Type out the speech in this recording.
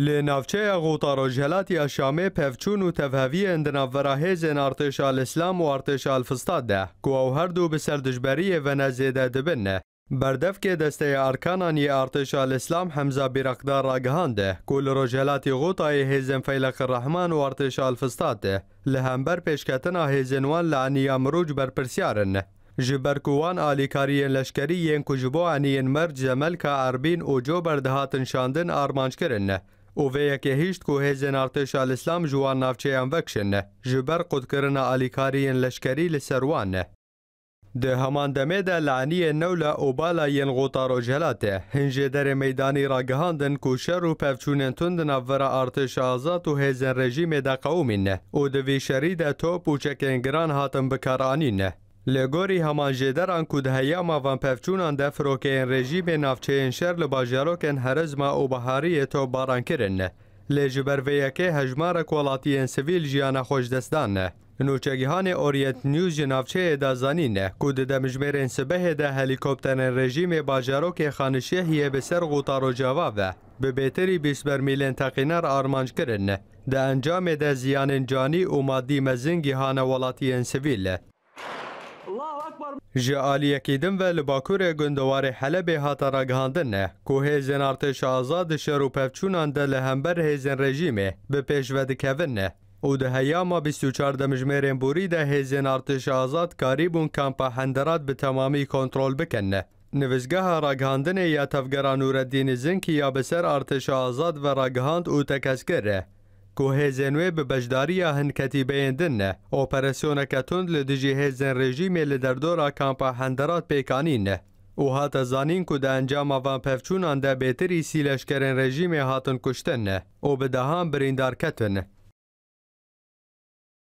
لی نافچه غوطار و جهلات اشامه پفچون و تفهوی اندناف وراهیزن ارتش الاسلام و ارتش الفستاد ده که او هر دو به سردجبری و نزیده دبنه که دسته ارکانانی ارتش الاسلام حمزه بیرقدار اگهانده کل رجلات غوطای هیزن فیلق الرحمن و ارتش الفستاد ده لهمبر پیشکتنا هیزنوان لعنی امروج کوان جبرکوان آلیکاری لشکری ین جبو عنی مرج جمل که اربین و جو بردهات شاندن آرمانش او وی کې هیڅ کو هیزن ارتش الاسلام جوان نافچیان وکشن جبر بر قدکرنا الیکاریین لشکری لسروان د همان دمه د لعنی نوله او بالا ین غوتارو جلاته هنجه در میدانی را گهاندن کوشر و پفچونن تندن ورا ارتش آزاد و هیزن رژیم د قومین او د ویشری د توپ و چکنگران هاتن بکارانین لگوری همانجیدران کود هیاما وان پفچونان ده فروکین رژیم این شر لباجاروکن هرزما او بهاری تو باران کرن. لجبر ویکه هجمار کولاتین سویل جیان خوش دستان. نوچگیهان اوریت نیوز نافچه دا زانین کود ده مجمرین سبه ده هلیکوپترن رژیم باجاروک خانشیه هیه بسر غوطار و جواب به بهتری بیسبر میلین تقینر آرمانج کرن. ده انجام ده زیان جانی و مادی مزنگیهان ولاتین سویل. جی آلیەکیدن بە لە باکوورێ گوندەواری حەلەبێ هاتە ڕگەهاندنە کو هێزێن ئارتێش ئازاد شەر و پەفچووناندە لە هەمبەر هێزن ڕێژیمێ بە پێشوە دکەونە و دە هەیاما 24 دەمژمێرێن بوریدا هێزێن ئارتێش ئازاد کاری بوون کامپە هەندرات بە تەمامی کۆنتترۆل بکەنە نوزگەها ڕگەهاندنێ یا تەفگەران وورەدینی زنکی یا بەسەر ئارتێش ئازاد بە ڕگەهاند و تەکەسکرە کو هێزێنوێ بە بەشداریە هەندکەتی اپراسیون ئۆپەرسیۆنەکە تند لە دژی هێزن ڕێژیمێ لە دەردۆرا کامپە هەندەرات پێکانینە او هاتە زانین کو دە ئەنجامەوان پەفچوونان دە رژیمی هاتون او هاتن به دهان بریندار بریندارکەتنە